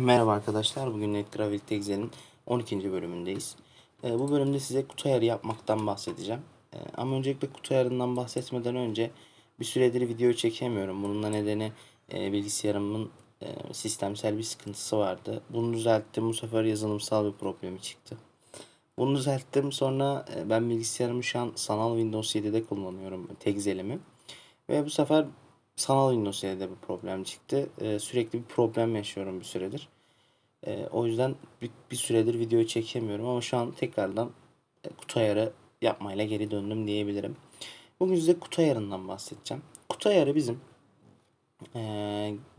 Merhaba arkadaşlar. Bugün NetGravity Excel'in 12. bölümündeyiz. E, bu bölümde size kutu ayarı yapmaktan bahsedeceğim. E, ama öncelikle kutu ayarından bahsetmeden önce bir süredir video çekemiyorum. Bunun da nedeni e, bilgisayarımın e, sistemsel bir sıkıntısı vardı. Bunu düzelttim. Bu sefer yazılımsal bir problemi çıktı. Bunu düzelttim. Sonra e, ben bilgisayarımı şu an sanal Windows 7'de kullanıyorum. Tek Ve bu sefer Sanal Universe'de de bir problem çıktı. E, sürekli bir problem yaşıyorum bir süredir. E, o yüzden bir, bir süredir video çekemiyorum ama şu an tekrardan e, kutu ayarı yapmayla geri döndüm diyebilirim. Bugün size kutu ayarından bahsedeceğim. Kutu ayarı bizim e,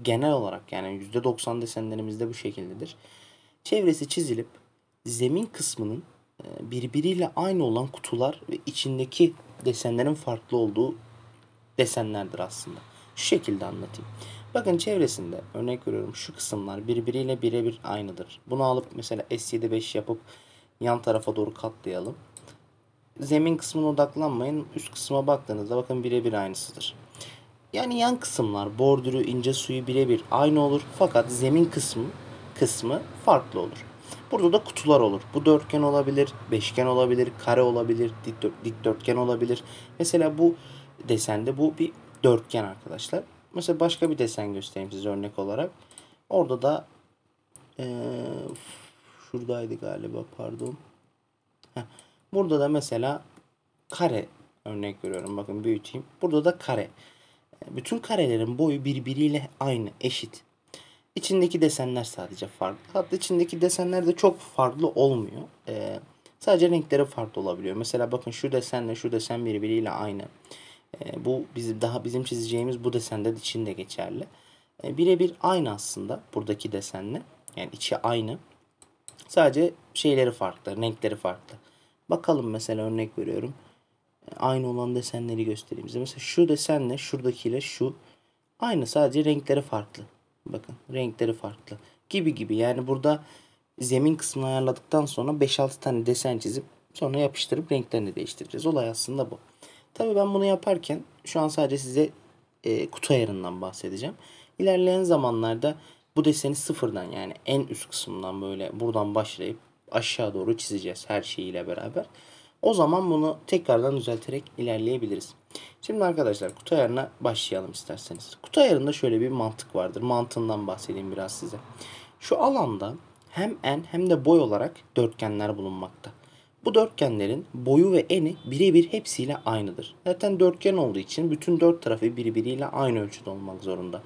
genel olarak yani %90 desenlerimizde bu şekildedir. Çevresi çizilip zemin kısmının e, birbiriyle aynı olan kutular ve içindeki desenlerin farklı olduğu desenlerdir aslında. Şu şekilde anlatayım. Bakın çevresinde örnek veriyorum şu kısımlar birbiriyle birebir aynıdır. Bunu alıp mesela S75 yapıp yan tarafa doğru katlayalım. Zemin kısmına odaklanmayın. Üst kısma baktığınızda bakın birebir aynısıdır. Yani yan kısımlar bordürü, ince suyu birebir aynı olur. Fakat zemin kısmı kısmı farklı olur. Burada da kutular olur. Bu dörtgen olabilir, beşgen olabilir, kare olabilir, dikdörtgen olabilir. Mesela bu desende bu bir dörtgen arkadaşlar. Mesela başka bir desen göstereyim size örnek olarak. Orada da ee, şuradaydı galiba pardon. Burada da mesela kare örnek görüyorum. Bakın büyüteyim. Burada da kare. E, bütün karelerin boyu birbiriyle aynı, eşit. İçindeki desenler sadece farklı. Hatta içindeki desenler de çok farklı olmuyor. Ee, sadece renkleri farklı olabiliyor. Mesela bakın şu desenle şu desen birbiriyle aynı. E, bu bizim daha bizim çizeceğimiz bu desenden de içinde geçerli. E, Birebir aynı aslında buradaki desenle. Yani içi aynı. Sadece şeyleri farklı, renkleri farklı. Bakalım mesela örnek veriyorum. E, aynı olan desenleri göstereyim size. Mesela şu desenle şuradakiyle şu aynı sadece renkleri farklı. Bakın renkleri farklı gibi gibi. Yani burada zemin kısmını ayarladıktan sonra 5-6 tane desen çizip sonra yapıştırıp renklerini değiştireceğiz. Olay aslında bu. Tabii ben bunu yaparken şu an sadece size e, kutu ayarından bahsedeceğim. İlerleyen zamanlarda bu deseni sıfırdan yani en üst kısmından böyle buradan başlayıp aşağı doğru çizeceğiz her şeyiyle beraber. O zaman bunu tekrardan düzelterek ilerleyebiliriz. Şimdi arkadaşlar kutu ayarına başlayalım isterseniz. Kutu ayarında şöyle bir mantık vardır. Mantığından bahsedeyim biraz size. Şu alanda hem en hem de boy olarak dörtgenler bulunmakta. Bu dörtgenlerin boyu ve eni birebir hepsiyle aynıdır. Zaten dörtgen olduğu için bütün dört tarafı birbiriyle aynı ölçüde olmak zorunda.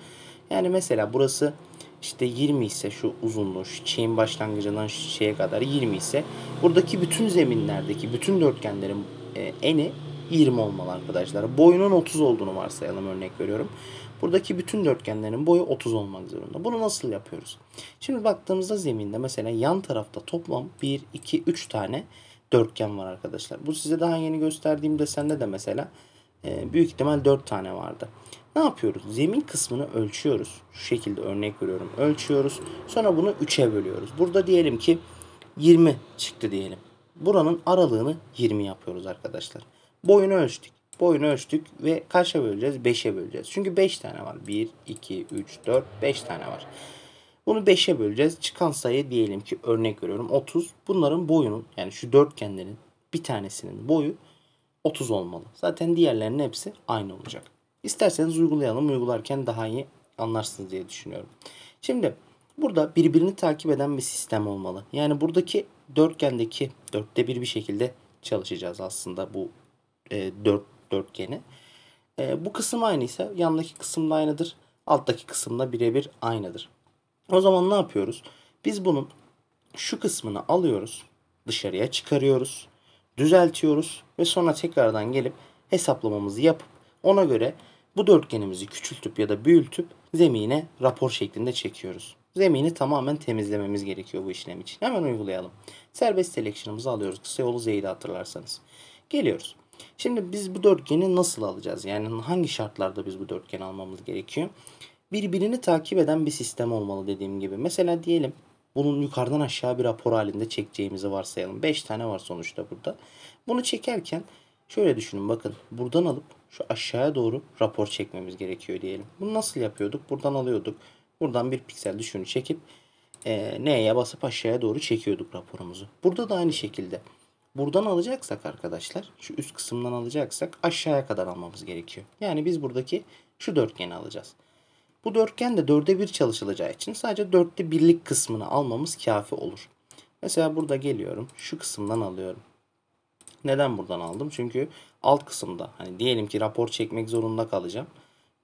Yani mesela burası işte 20 ise şu uzunluğu şu çiğin başlangıcından şu şeye kadar 20 ise buradaki bütün zeminlerdeki bütün dörtgenlerin e, eni 20 olmalı arkadaşlar. Boyunun 30 olduğunu varsayalım örnek veriyorum. Buradaki bütün dörtgenlerin boyu 30 olmak zorunda. Bunu nasıl yapıyoruz? Şimdi baktığımızda zeminde mesela yan tarafta toplam 1, 2, 3 tane dörtgen var arkadaşlar. Bu size daha yeni gösterdiğim desende de mesela e, büyük ihtimal 4 tane vardı. Ne yapıyoruz? Zemin kısmını ölçüyoruz. Şu şekilde örnek veriyorum. Ölçüyoruz. Sonra bunu 3'e bölüyoruz. Burada diyelim ki 20 çıktı diyelim. Buranın aralığını 20 yapıyoruz arkadaşlar. Boyunu ölçtük. Boyunu ölçtük ve kaça böleceğiz? 5'e böleceğiz. Çünkü 5 tane var. 1, 2, 3, 4, 5 tane var. Bunu 5'e böleceğiz. Çıkan sayı diyelim ki örnek veriyorum 30. Bunların boyunun yani şu dörtgenlerin bir tanesinin boyu 30 olmalı. Zaten diğerlerinin hepsi aynı olacak. İsterseniz uygulayalım. Uygularken daha iyi anlarsınız diye düşünüyorum. Şimdi burada birbirini takip eden bir sistem olmalı. Yani buradaki dörtgendeki dörtte bir bir şekilde çalışacağız aslında bu e, dört dörtgeni. E, bu kısım aynıysa yandaki kısım da aynıdır. Alttaki kısım da birebir aynıdır. O zaman ne yapıyoruz? Biz bunun şu kısmını alıyoruz, dışarıya çıkarıyoruz, düzeltiyoruz ve sonra tekrardan gelip hesaplamamızı yapıp ona göre bu dörtgenimizi küçültüp ya da büyültüp zemine rapor şeklinde çekiyoruz. Zemini tamamen temizlememiz gerekiyor bu işlem için. Hemen uygulayalım. Serbest selection'ımızı alıyoruz. Kısa yolu Z'yi hatırlarsanız. Geliyoruz. Şimdi biz bu dörtgeni nasıl alacağız? Yani hangi şartlarda biz bu dörtgeni almamız gerekiyor? birbirini takip eden bir sistem olmalı dediğim gibi. Mesela diyelim bunun yukarıdan aşağı bir rapor halinde çekeceğimizi varsayalım. 5 tane var sonuçta burada. Bunu çekerken şöyle düşünün bakın buradan alıp şu aşağıya doğru rapor çekmemiz gerekiyor diyelim. Bunu nasıl yapıyorduk? Buradan alıyorduk. Buradan bir piksel düşünü çekip e, N'ye basıp aşağıya doğru çekiyorduk raporumuzu. Burada da aynı şekilde. Buradan alacaksak arkadaşlar şu üst kısımdan alacaksak aşağıya kadar almamız gerekiyor. Yani biz buradaki şu dörtgeni alacağız. Bu dörtgen de dörde bir çalışılacağı için sadece dörtte birlik kısmını almamız kafi olur. Mesela burada geliyorum. Şu kısımdan alıyorum. Neden buradan aldım? Çünkü alt kısımda hani diyelim ki rapor çekmek zorunda kalacağım.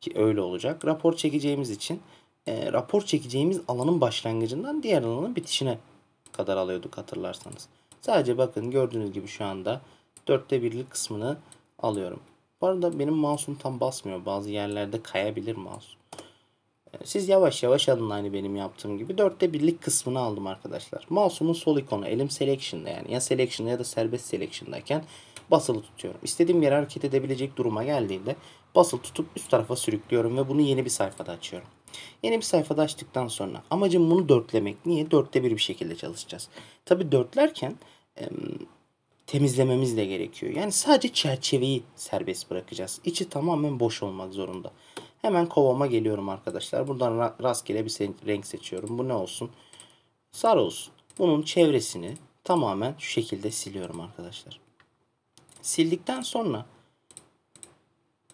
Ki öyle olacak. Rapor çekeceğimiz için e, rapor çekeceğimiz alanın başlangıcından diğer alanın bitişine kadar alıyorduk hatırlarsanız. Sadece bakın gördüğünüz gibi şu anda dörtte birlik kısmını alıyorum. Bu arada benim mouse'um tam basmıyor. Bazı yerlerde kayabilir mouse. Siz yavaş yavaş alın aynı benim yaptığım gibi. Dörtte birlik kısmını aldım arkadaşlar. Mouse'umun sol ikonu elim selection'da yani ya selection'da ya da serbest selection'dayken basılı tutuyorum. İstediğim yere hareket edebilecek duruma geldiğinde basılı tutup üst tarafa sürüklüyorum ve bunu yeni bir sayfada açıyorum. Yeni bir sayfada açtıktan sonra amacım bunu dörtlemek. Niye? Dörtte bir bir şekilde çalışacağız. Tabi dörtlerken e, temizlememiz de gerekiyor. Yani sadece çerçeveyi serbest bırakacağız. İçi tamamen boş olmak zorunda. Hemen kovama geliyorum arkadaşlar. Buradan ra rastgele bir renk seçiyorum. Bu ne olsun? Sarı olsun. Bunun çevresini tamamen şu şekilde siliyorum arkadaşlar. Sildikten sonra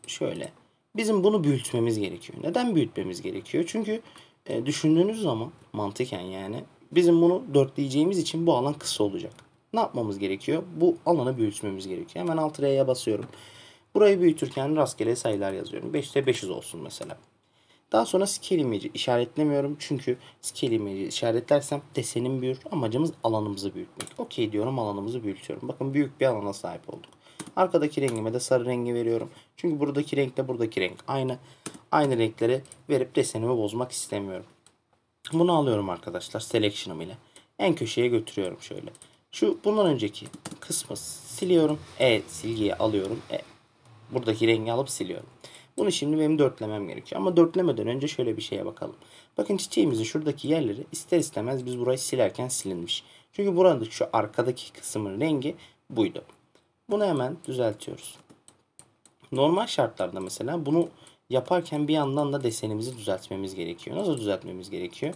şöyle bizim bunu büyütmemiz gerekiyor. Neden büyütmemiz gerekiyor? Çünkü e, düşündüğünüz zaman mantıken yani bizim bunu dörtleyeceğimiz için bu alan kısa olacak. Ne yapmamız gerekiyor? Bu alanı büyütmemiz gerekiyor. Hemen alt R'ye basıyorum. Burayı büyütürken rastgele sayılar yazıyorum. 5'te 500 olsun mesela. Daha sonra scale imajı işaretlemiyorum. Çünkü scale imajı işaretlersem desenim büyür. Amacımız alanımızı büyütmek. Okey diyorum alanımızı büyütüyorum. Bakın büyük bir alana sahip olduk. Arkadaki rengime de sarı rengi veriyorum. Çünkü buradaki renkle buradaki renk aynı. Aynı renkleri verip desenimi bozmak istemiyorum. Bunu alıyorum arkadaşlar selection'ım ile. En köşeye götürüyorum şöyle. Şu bundan önceki kısmı siliyorum. E silgiyi alıyorum. E, Buradaki rengi alıp siliyorum. Bunu şimdi benim dörtlemem gerekiyor. Ama dörtlemeden önce şöyle bir şeye bakalım. Bakın çiçeğimizin şuradaki yerleri ister istemez biz burayı silerken silinmiş. Çünkü buradaki şu arkadaki kısmın rengi buydu. Bunu hemen düzeltiyoruz. Normal şartlarda mesela bunu yaparken bir yandan da desenimizi düzeltmemiz gerekiyor. Nasıl düzeltmemiz gerekiyor?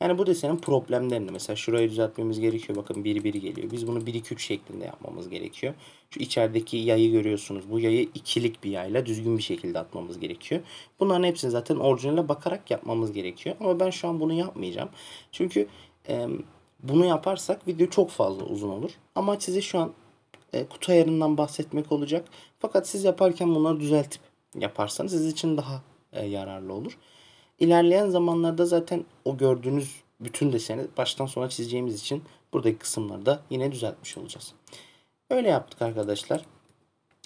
Yani bu desenin problemlerini mesela şurayı düzeltmemiz gerekiyor. Bakın 1 1 geliyor. Biz bunu 1-2-3 şeklinde yapmamız gerekiyor. Şu içerideki yayı görüyorsunuz. Bu yayı ikilik bir yayla düzgün bir şekilde atmamız gerekiyor. Bunların hepsini zaten orijinale bakarak yapmamız gerekiyor. Ama ben şu an bunu yapmayacağım. Çünkü e, bunu yaparsak video çok fazla uzun olur. Ama size şu an e, kutu ayarından bahsetmek olacak. Fakat siz yaparken bunları düzeltip yaparsanız siz için daha e, yararlı olur. İlerleyen zamanlarda zaten o gördüğünüz bütün deseni baştan sona çizeceğimiz için buradaki kısımları da yine düzeltmiş olacağız. Öyle yaptık arkadaşlar.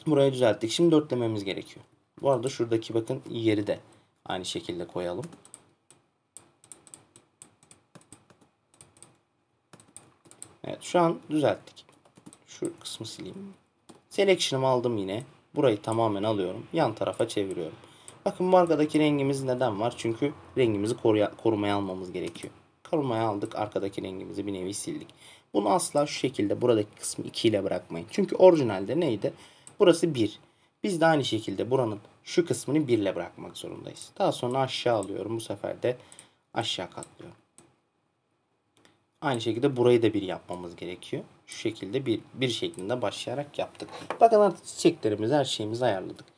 Burayı düzelttik. Şimdi dörtlememiz gerekiyor. Bu arada şuradaki bakın yeri de aynı şekilde koyalım. Evet şu an düzelttik. Şu kısmı sileyim. Selection'ımı aldım yine. Burayı tamamen alıyorum. Yan tarafa çeviriyorum. Bakın markadaki rengimiz neden var? Çünkü rengimizi koruya, korumaya almamız gerekiyor. Korumaya aldık. Arkadaki rengimizi bir nevi sildik. Bunu asla şu şekilde buradaki kısmı 2 ile bırakmayın. Çünkü orijinalde neydi? Burası 1. Biz de aynı şekilde buranın şu kısmını 1 ile bırakmak zorundayız. Daha sonra aşağı alıyorum. Bu sefer de aşağı katlıyorum. Aynı şekilde burayı da bir yapmamız gerekiyor. Şu şekilde bir, bir şeklinde başlayarak yaptık. Bakın artık çiçeklerimiz her şeyimizi ayarladık.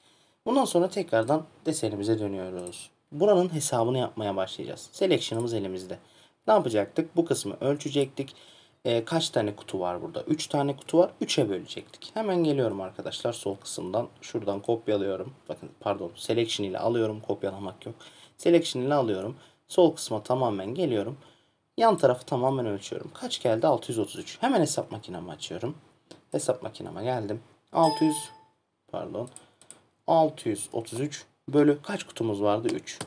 Bundan sonra tekrardan desenimize dönüyoruz. Buranın hesabını yapmaya başlayacağız. Selection'ımız elimizde. Ne yapacaktık? Bu kısmı ölçecektik. E, kaç tane kutu var burada? 3 tane kutu var. 3'e bölecektik. Hemen geliyorum arkadaşlar sol kısımdan. Şuradan kopyalıyorum. Bakın pardon selection ile alıyorum. Kopyalamak yok. Selection ile alıyorum. Sol kısma tamamen geliyorum. Yan tarafı tamamen ölçüyorum. Kaç geldi? 633. Hemen hesap makinamı açıyorum. Hesap makinama geldim. 600 pardon 633 bölü kaç kutumuz vardı? 3.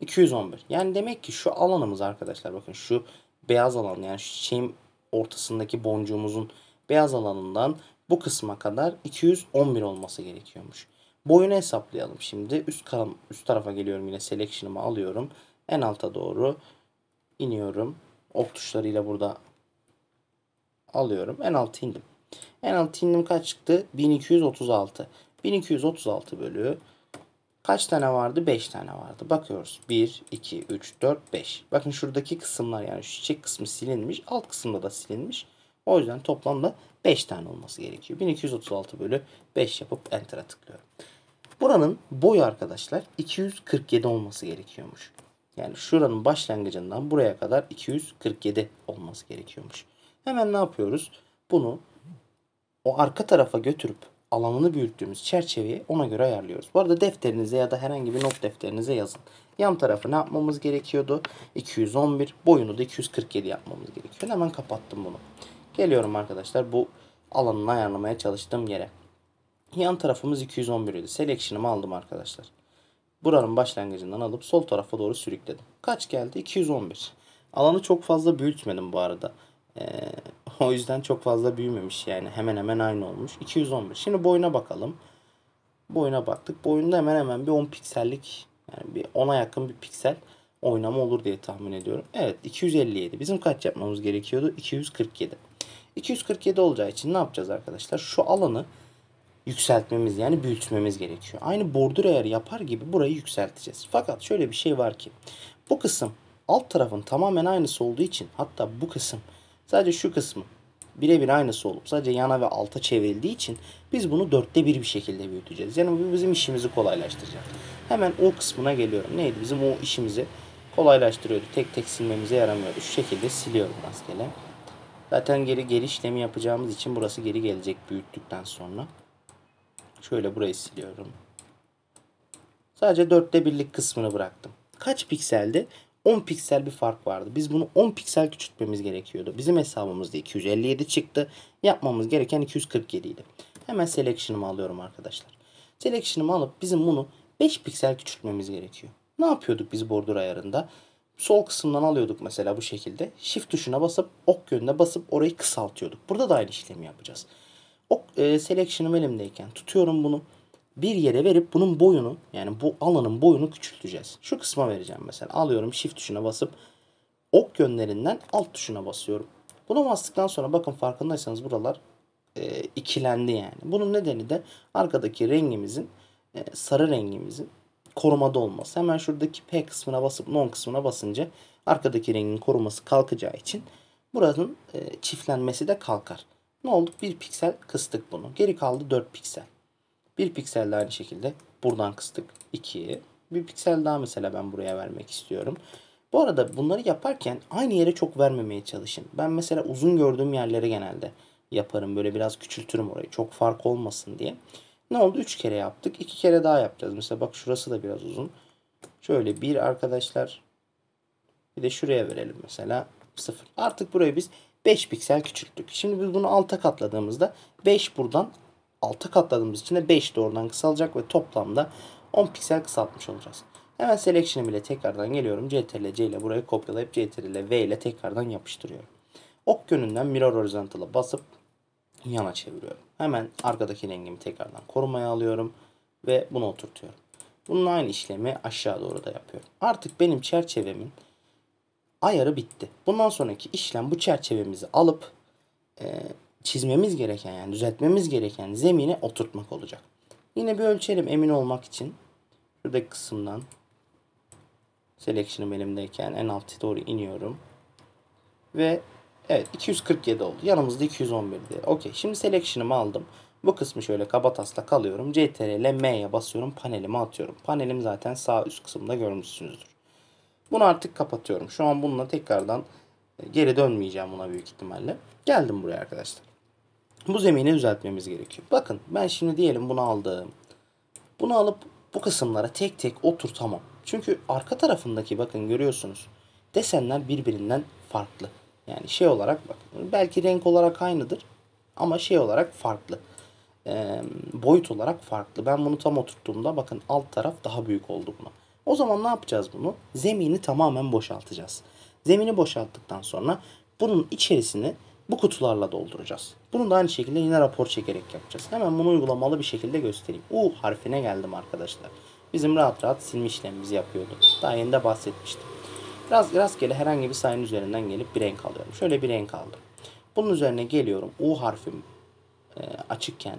211. Yani demek ki şu alanımız arkadaşlar bakın şu beyaz alan yani şu şeyin ortasındaki boncuğumuzun beyaz alanından bu kısma kadar 211 olması gerekiyormuş. Boyunu hesaplayalım şimdi. Üst, kalan, üst tarafa geliyorum yine selection'ımı alıyorum. En alta doğru iniyorum. Ok tuşlarıyla burada alıyorum. En alt indim. En alt indim kaç çıktı? 1236. 1236 bölü kaç tane vardı? 5 tane vardı. Bakıyoruz. 1, 2, 3, 4, 5. Bakın şuradaki kısımlar yani şu çiçek kısmı silinmiş. Alt kısımda da silinmiş. O yüzden toplamda 5 tane olması gerekiyor. 1236 bölü 5 yapıp enter'a tıklıyorum. Buranın boyu arkadaşlar 247 olması gerekiyormuş. Yani şuranın başlangıcından buraya kadar 247 olması gerekiyormuş. Hemen ne yapıyoruz? Bunu o arka tarafa götürüp alanını büyüttüğümüz çerçeveyi ona göre ayarlıyoruz. Bu arada defterinize ya da herhangi bir not defterinize yazın. Yan tarafı ne yapmamız gerekiyordu? 211, boyunu da 247 yapmamız gerekiyor. Hemen kapattım bunu. Geliyorum arkadaşlar bu alanını ayarlamaya çalıştığım yere. Yan tarafımız 211 idi. Selection'ımı aldım arkadaşlar. Buranın başlangıcından alıp sol tarafa doğru sürükledim. Kaç geldi? 211. Alanı çok fazla büyütmedim bu arada o yüzden çok fazla büyümemiş yani hemen hemen aynı olmuş. 211. Şimdi boyuna bakalım. Boyuna baktık. Boyunda hemen hemen bir 10 piksellik yani bir 10'a yakın bir piksel oynama olur diye tahmin ediyorum. Evet 257. Bizim kaç yapmamız gerekiyordu? 247. 247 olacağı için ne yapacağız arkadaşlar? Şu alanı yükseltmemiz yani büyütmemiz gerekiyor. Aynı bordür ayarı yapar gibi burayı yükselteceğiz. Fakat şöyle bir şey var ki bu kısım alt tarafın tamamen aynısı olduğu için hatta bu kısım Sadece şu kısmı birebir aynısı olup sadece yana ve alta çevrildiği için biz bunu dörtte bir bir şekilde büyüteceğiz. Yani bu bizim işimizi kolaylaştıracak. Hemen o kısmına geliyorum. Neydi bizim o işimizi kolaylaştırıyordu. Tek tek silmemize yaramıyordu. Şu şekilde siliyorum rastgele. Zaten geri geri işlemi yapacağımız için burası geri gelecek büyüttükten sonra. Şöyle burayı siliyorum. Sadece dörtte birlik kısmını bıraktım. Kaç pikselde? 10 piksel bir fark vardı. Biz bunu 10 piksel küçültmemiz gerekiyordu. Bizim hesabımızda 257 çıktı. Yapmamız gereken 247 idi. Hemen selection'ımı alıyorum arkadaşlar. Selection'ımı alıp bizim bunu 5 piksel küçültmemiz gerekiyor. Ne yapıyorduk biz bordur ayarında? Sol kısımdan alıyorduk mesela bu şekilde. Shift tuşuna basıp ok yönüne basıp orayı kısaltıyorduk. Burada da aynı işlemi yapacağız. Ok e, selection'ım elimdeyken tutuyorum bunu bir yere verip bunun boyunu yani bu alanın boyunu küçülteceğiz. Şu kısma vereceğim mesela. Alıyorum shift tuşuna basıp ok yönlerinden alt tuşuna basıyorum. Bunu bastıktan sonra bakın farkındaysanız buralar e, ikilendi yani. Bunun nedeni de arkadaki rengimizin e, sarı rengimizin korumada olması. Hemen şuradaki P kısmına basıp non kısmına basınca arkadaki rengin koruması kalkacağı için buranın e, çiftlenmesi de kalkar. Ne oldu? bir piksel kıstık bunu. Geri kaldı 4 piksel. Bir piksel aynı şekilde buradan kıstık 2'ye. Bir piksel daha mesela ben buraya vermek istiyorum. Bu arada bunları yaparken aynı yere çok vermemeye çalışın. Ben mesela uzun gördüğüm yerlere genelde yaparım. Böyle biraz küçültürüm orayı. Çok fark olmasın diye. Ne oldu? 3 kere yaptık. 2 kere daha yapacağız. Mesela bak şurası da biraz uzun. Şöyle bir arkadaşlar. Bir de şuraya verelim mesela 0. Artık burayı biz 5 piksel küçülttük. Şimdi biz bunu alta katladığımızda 5 buradan 6'a katladığımız için de 5 doğrudan kısalacak ve toplamda 10 piksel kısaltmış olacağız. Hemen selection ile tekrardan geliyorum. Ctrl C ile burayı kopyalayıp Ctrl V ile tekrardan yapıştırıyorum. Ok yönünden mirror horizontal'a basıp yana çeviriyorum. Hemen arkadaki rengimi tekrardan korumaya alıyorum ve bunu oturtuyorum. Bunun aynı işlemi aşağı doğru da yapıyorum. Artık benim çerçevemin ayarı bitti. Bundan sonraki işlem bu çerçevemizi alıp e, çizmemiz gereken yani düzeltmemiz gereken zemine oturtmak olacak. Yine bir ölçelim emin olmak için. Şuradaki kısımdan selection elimdeyken en altı doğru iniyorum. Ve evet 247 oldu. Yanımızda 211'di. Okey şimdi selection'ımı aldım. Bu kısmı şöyle kabatasla kalıyorum. CTRL M'ye basıyorum. Panelimi atıyorum. Panelim zaten sağ üst kısımda görmüşsünüzdür. Bunu artık kapatıyorum. Şu an bununla tekrardan e, geri dönmeyeceğim buna büyük ihtimalle. Geldim buraya arkadaşlar. Bu zemini düzeltmemiz gerekiyor. Bakın ben şimdi diyelim bunu aldım. Bunu alıp bu kısımlara tek tek oturtamam. Çünkü arka tarafındaki bakın görüyorsunuz desenler birbirinden farklı. Yani şey olarak bak belki renk olarak aynıdır ama şey olarak farklı. E, boyut olarak farklı. Ben bunu tam oturttuğumda bakın alt taraf daha büyük oldu buna. O zaman ne yapacağız bunu? Zemini tamamen boşaltacağız. Zemini boşalttıktan sonra bunun içerisini bu kutularla dolduracağız. Bunu da aynı şekilde yine rapor çekerek yapacağız. Hemen bunu uygulamalı bir şekilde göstereyim. U harfine geldim arkadaşlar. Bizim rahat rahat silme işlemimizi yapıyordu. Daha yeni de bahsetmiştim. Biraz rastgele herhangi bir sayının üzerinden gelip bir renk alıyorum. Şöyle bir renk aldım. Bunun üzerine geliyorum. U harfim e, açıkken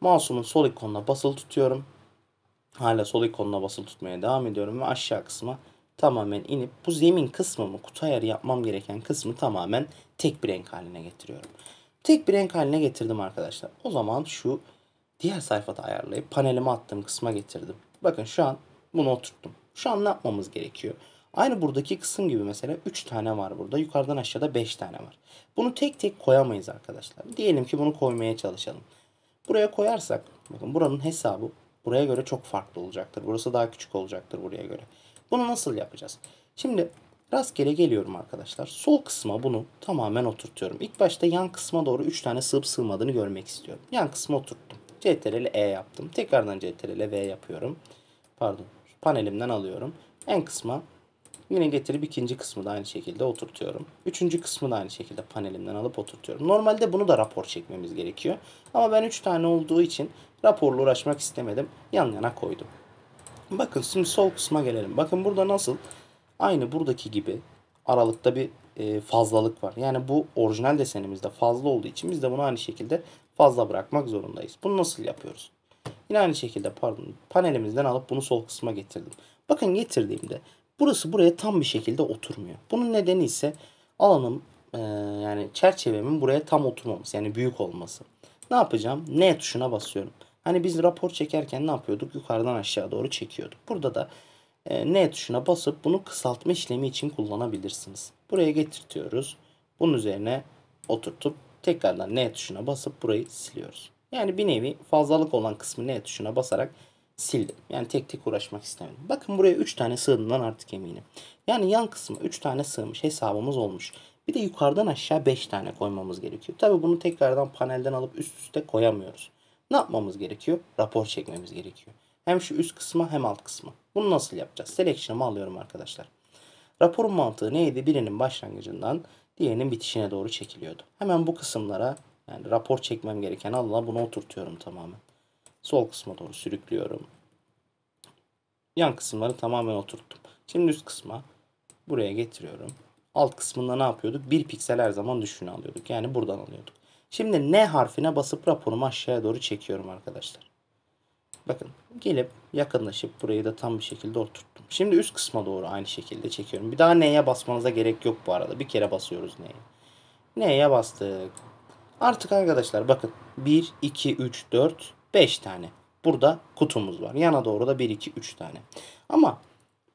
mouse'umun sol ikonuna basılı tutuyorum. Hala sol ikonuna basılı tutmaya devam ediyorum ve aşağı kısma tamamen inip bu zemin kısmımı kutu ayarı yapmam gereken kısmı tamamen tek bir renk haline getiriyorum. Tek bir renk haline getirdim arkadaşlar. O zaman şu diğer sayfada ayarlayıp panelime attığım kısma getirdim. Bakın şu an bunu oturttum. Şu an ne yapmamız gerekiyor? Aynı buradaki kısım gibi mesela 3 tane var burada. Yukarıdan aşağıda 5 tane var. Bunu tek tek koyamayız arkadaşlar. Diyelim ki bunu koymaya çalışalım. Buraya koyarsak bakın buranın hesabı buraya göre çok farklı olacaktır. Burası daha küçük olacaktır buraya göre. Bunu nasıl yapacağız? Şimdi rastgele geliyorum arkadaşlar. Sol kısma bunu tamamen oturtuyorum. İlk başta yan kısma doğru 3 tane sığıp sığmadığını görmek istiyorum. Yan kısma oturttum. CTRL E yaptım. Tekrardan CTRL V yapıyorum. Pardon. Panelimden alıyorum. En kısma Yine getirip ikinci kısmı da aynı şekilde oturtuyorum. Üçüncü kısmı da aynı şekilde panelimden alıp oturtuyorum. Normalde bunu da rapor çekmemiz gerekiyor. Ama ben üç tane olduğu için raporla uğraşmak istemedim. Yan yana koydum. Bakın şimdi sol kısma gelelim. Bakın burada nasıl? Aynı buradaki gibi aralıkta bir e, fazlalık var. Yani bu orijinal desenimizde fazla olduğu için biz de bunu aynı şekilde fazla bırakmak zorundayız. Bunu nasıl yapıyoruz? Yine aynı şekilde pardon panelimizden alıp bunu sol kısma getirdim. Bakın getirdiğimde burası buraya tam bir şekilde oturmuyor. Bunun nedeni ise alanım e, yani çerçevemin buraya tam oturmaması yani büyük olması. Ne yapacağım? N tuşuna basıyorum. Hani biz rapor çekerken ne yapıyorduk? Yukarıdan aşağı doğru çekiyorduk. Burada da e, N tuşuna basıp bunu kısaltma işlemi için kullanabilirsiniz. Buraya getirtiyoruz. Bunun üzerine oturtup tekrardan N tuşuna basıp burayı siliyoruz. Yani bir nevi fazlalık olan kısmı N tuşuna basarak sildim. Yani tek tek uğraşmak istemedim. Bakın buraya 3 tane sığdığından artık eminim. Yani yan kısmı 3 tane sığmış hesabımız olmuş. Bir de yukarıdan aşağı 5 tane koymamız gerekiyor. Tabi bunu tekrardan panelden alıp üst üste koyamıyoruz. Ne yapmamız gerekiyor? Rapor çekmemiz gerekiyor. Hem şu üst kısma hem alt kısma. Bunu nasıl yapacağız? Selection'ımı alıyorum arkadaşlar. Raporun mantığı neydi? Birinin başlangıcından diğerinin bitişine doğru çekiliyordu. Hemen bu kısımlara yani rapor çekmem gereken alana bunu oturtuyorum tamamen. Sol kısma doğru sürüklüyorum. Yan kısımları tamamen oturttum. Şimdi üst kısma buraya getiriyorum. Alt kısmında ne yapıyorduk? Bir piksel her zaman düşüğünü alıyorduk. Yani buradan alıyorduk. Şimdi N harfine basıp raporumu aşağıya doğru çekiyorum arkadaşlar. Bakın gelip yakınlaşıp burayı da tam bir şekilde oturttum. Şimdi üst kısma doğru aynı şekilde çekiyorum. Bir daha N'ye basmanıza gerek yok bu arada. Bir kere basıyoruz N'ye. N'ye bastık. Artık arkadaşlar bakın 1, 2, 3, 4, 5 tane. Burada kutumuz var. Yana doğru da 1, 2, 3 tane. Ama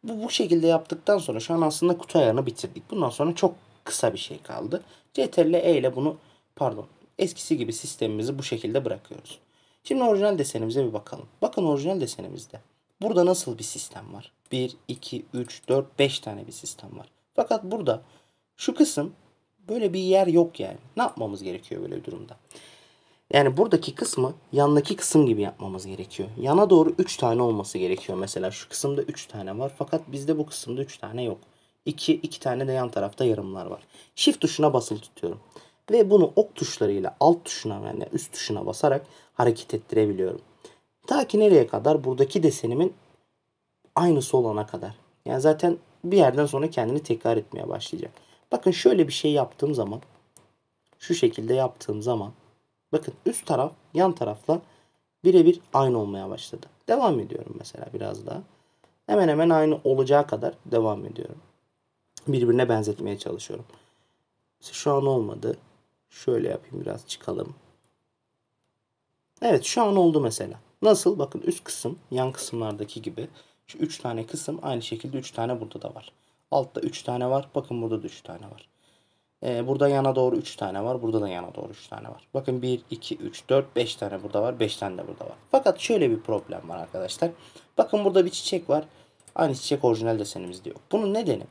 bu, bu şekilde yaptıktan sonra şu an aslında kutu ayarını bitirdik. Bundan sonra çok kısa bir şey kaldı. CTRL E ile bunu pardon eskisi gibi sistemimizi bu şekilde bırakıyoruz. Şimdi orijinal desenimize bir bakalım. Bakın orijinal desenimizde. Burada nasıl bir sistem var? 1, 2, 3, 4, 5 tane bir sistem var. Fakat burada şu kısım böyle bir yer yok yani. Ne yapmamız gerekiyor böyle bir durumda? Yani buradaki kısmı yandaki kısım gibi yapmamız gerekiyor. Yana doğru 3 tane olması gerekiyor. Mesela şu kısımda 3 tane var. Fakat bizde bu kısımda 3 tane yok. 2, 2 tane de yan tarafta yarımlar var. Shift tuşuna basılı tutuyorum ve bunu ok tuşlarıyla alt tuşuna yani üst tuşuna basarak hareket ettirebiliyorum. Ta ki nereye kadar? Buradaki desenimin aynısı olana kadar. Yani zaten bir yerden sonra kendini tekrar etmeye başlayacak. Bakın şöyle bir şey yaptığım zaman şu şekilde yaptığım zaman bakın üst taraf yan tarafla birebir aynı olmaya başladı. Devam ediyorum mesela biraz daha. Hemen hemen aynı olacağı kadar devam ediyorum. Birbirine benzetmeye çalışıyorum. şu an olmadı. Şöyle yapayım biraz çıkalım. Evet şu an oldu mesela. Nasıl? Bakın üst kısım yan kısımlardaki gibi. Şu 3 tane kısım aynı şekilde 3 tane burada da var. Altta 3 tane var. Bakın burada da 3 tane var. Ee, burada yana doğru 3 tane var. Burada da yana doğru 3 tane var. Bakın 1, 2, 3, 4, 5 tane burada var. 5 tane de burada var. Fakat şöyle bir problem var arkadaşlar. Bakın burada bir çiçek var. Aynı çiçek orijinal desenimizde yok. Bunun nedeni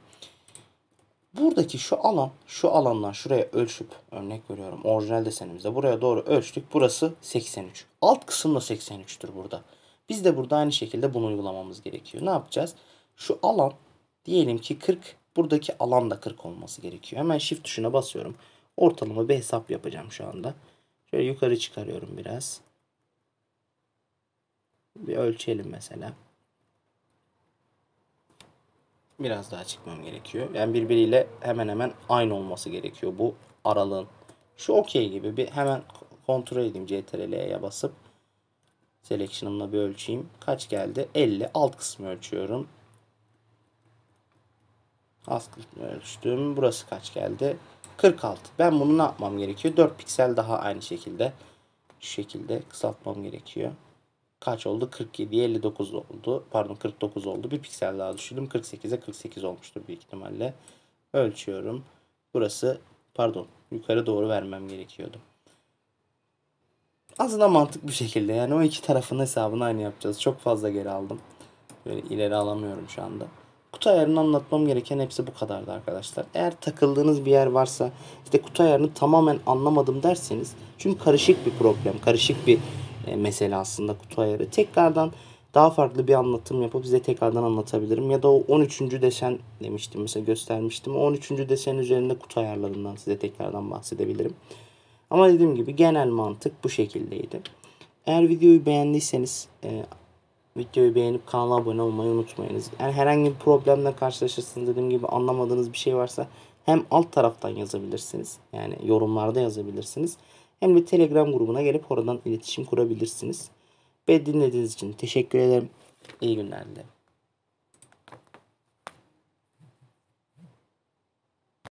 Buradaki şu alan, şu alandan şuraya ölçüp örnek veriyorum orijinal desenimizde buraya doğru ölçtük. Burası 83. Alt kısım da 83'tür burada. Biz de burada aynı şekilde bunu uygulamamız gerekiyor. Ne yapacağız? Şu alan diyelim ki 40. Buradaki alan da 40 olması gerekiyor. Hemen shift tuşuna basıyorum. Ortalama bir hesap yapacağım şu anda. Şöyle yukarı çıkarıyorum biraz. Bir ölçelim mesela biraz daha çıkmam gerekiyor. Yani birbiriyle hemen hemen aynı olması gerekiyor bu aralığın. Şu okey gibi bir hemen kontrol edeyim CTRL'ye basıp selection'ımla bir ölçeyim. Kaç geldi? 50. Alt kısmı ölçüyorum. Alt kısmı ölçtüm. Burası kaç geldi? 46. Ben bunu ne yapmam gerekiyor? 4 piksel daha aynı şekilde şu şekilde kısaltmam gerekiyor kaç oldu? 47'ye 59 oldu. Pardon 49 oldu. Bir piksel daha düşürdüm. 48'e 48 olmuştur büyük ihtimalle. Ölçüyorum. Burası pardon yukarı doğru vermem gerekiyordu. Aslında mantık bir şekilde yani o iki tarafın hesabını aynı yapacağız. Çok fazla geri aldım. Böyle ileri alamıyorum şu anda. Kutu ayarını anlatmam gereken hepsi bu kadardı arkadaşlar. Eğer takıldığınız bir yer varsa işte kutu ayarını tamamen anlamadım derseniz çünkü karışık bir problem, karışık bir e, mesela aslında kutu ayarı. Tekrardan daha farklı bir anlatım yapıp size tekrardan anlatabilirim. Ya da o 13. desen demiştim mesela göstermiştim. O 13. desen üzerinde kutu ayarlarından size tekrardan bahsedebilirim. Ama dediğim gibi genel mantık bu şekildeydi. Eğer videoyu beğendiyseniz e, videoyu beğenip kanala abone olmayı unutmayınız. Yani herhangi bir problemle karşılaşırsınız dediğim gibi anlamadığınız bir şey varsa hem alt taraftan yazabilirsiniz. Yani yorumlarda yazabilirsiniz hem de Telegram grubuna gelip oradan iletişim kurabilirsiniz. Ve dinlediğiniz için teşekkür ederim. İyi günler dilerim.